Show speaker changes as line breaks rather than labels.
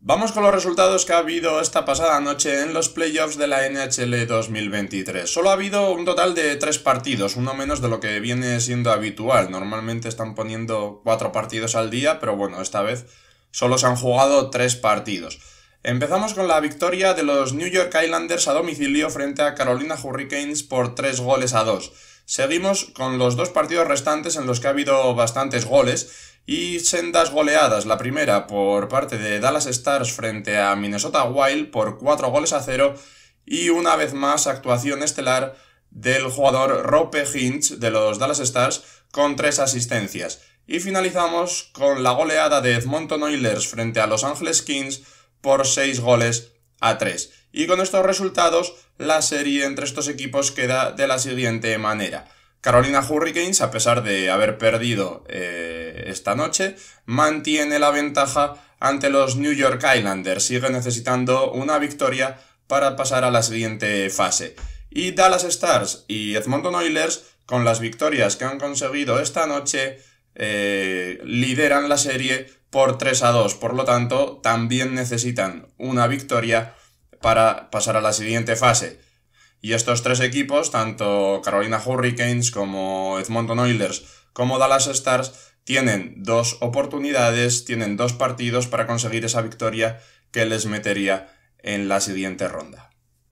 Vamos con los resultados que ha habido esta pasada noche en los playoffs de la NHL 2023. Solo ha habido un total de tres partidos, uno menos de lo que viene siendo habitual. Normalmente están poniendo cuatro partidos al día, pero bueno, esta vez solo se han jugado tres partidos. Empezamos con la victoria de los New York Islanders a domicilio frente a Carolina Hurricanes por tres goles a dos. Seguimos con los dos partidos restantes en los que ha habido bastantes goles y sendas goleadas. La primera por parte de Dallas Stars frente a Minnesota Wild por 4 goles a 0 y una vez más actuación estelar del jugador Rope Hinch de los Dallas Stars con 3 asistencias. Y finalizamos con la goleada de Edmonton Oilers frente a Los Angeles Kings por 6 goles a 3. Y con estos resultados, la serie entre estos equipos queda de la siguiente manera. Carolina Hurricanes, a pesar de haber perdido eh, esta noche, mantiene la ventaja ante los New York Islanders. Sigue necesitando una victoria para pasar a la siguiente fase. Y Dallas Stars y Edmonton Oilers, con las victorias que han conseguido esta noche, eh, lideran la serie por 3 a 2. Por lo tanto, también necesitan una victoria para pasar a la siguiente fase. Y estos tres equipos, tanto Carolina Hurricanes como Edmonton Oilers como Dallas Stars, tienen dos oportunidades, tienen dos partidos para conseguir esa victoria que les metería en la siguiente ronda.